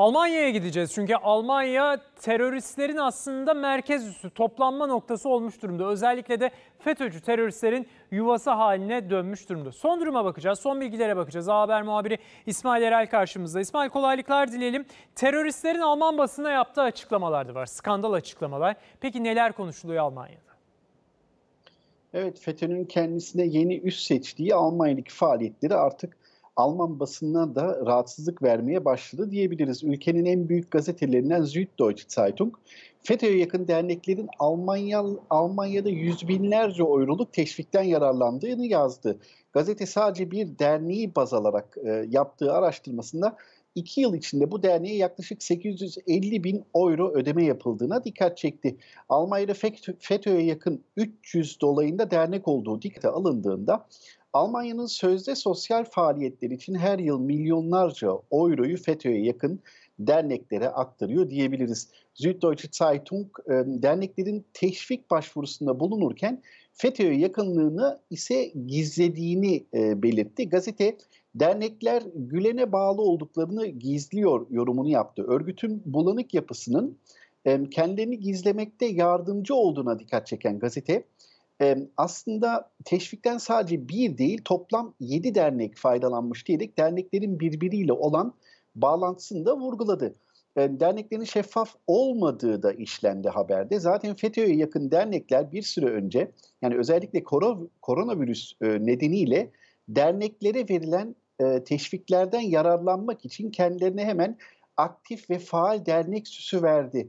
Almanya'ya gideceğiz çünkü Almanya teröristlerin aslında merkez üssü, toplanma noktası olmuş durumda. Özellikle de FETÖ'cü teröristlerin yuvası haline dönmüş durumda. Son duruma bakacağız, son bilgilere bakacağız. A Haber muhabiri İsmail Erel karşımızda. İsmail kolaylıklar dileyelim. Teröristlerin Alman basına yaptığı açıklamalar da var, skandal açıklamalar. Peki neler konuşuluyor Almanya'da? Evet, FETÖ'nün kendisine yeni üst seçtiği Almanya'daki faaliyetleri artık Alman basınına da rahatsızlık vermeye başladı diyebiliriz. Ülkenin en büyük gazetelerinden Süddeutsche Zeitung FETÖ'ye yakın derneklerin Almanya, Almanya'da yüz binlerce euroluk teşvikten yararlandığını yazdı. Gazete sadece bir derneği baz alarak e, yaptığı araştırmasında iki yıl içinde bu derneğe yaklaşık 850 bin euro ödeme yapıldığına dikkat çekti. Almanya'da FETÖ'ye yakın 300 dolayında dernek olduğu dikkate alındığında Almanya'nın sözde sosyal faaliyetler için her yıl milyonlarca euroyu FETÖ'ye yakın derneklere aktarıyor diyebiliriz. Süddeutsche Zeitung e, derneklerin teşvik başvurusunda bulunurken FETÖ'ye yakınlığını ise gizlediğini e, belirtti. Gazete dernekler Gülen'e bağlı olduklarını gizliyor yorumunu yaptı. Örgütün bulanık yapısının e, kendilerini gizlemekte yardımcı olduğuna dikkat çeken gazete e, aslında teşvikten sadece bir değil toplam yedi dernek faydalanmış diyerek derneklerin birbiriyle olan bağlantısını da vurguladı. Yani e, derneklerin şeffaf olmadığı da işlendi haberde. Zaten FETÖ'ye yakın dernekler bir süre önce yani özellikle koronavirüs e, nedeniyle derneklere verilen e, teşviklerden yararlanmak için kendilerine hemen aktif ve faal dernek süsü verdi.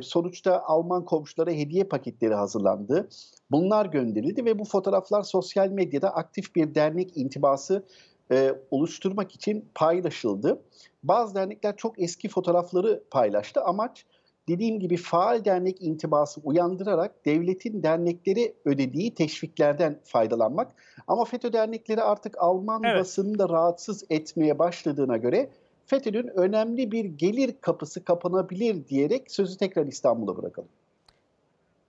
Sonuçta Alman komşulara hediye paketleri hazırlandı. Bunlar gönderildi ve bu fotoğraflar sosyal medyada aktif bir dernek intibası e, oluşturmak için paylaşıldı. Bazı dernekler çok eski fotoğrafları paylaştı. Amaç dediğim gibi faal dernek intibası uyandırarak devletin dernekleri ödediği teşviklerden faydalanmak. Ama FETÖ dernekleri artık Alman evet. basını da rahatsız etmeye başladığına göre FETÖ'nün önemli bir gelir kapısı kapanabilir diyerek sözü tekrar İstanbul'a bırakalım.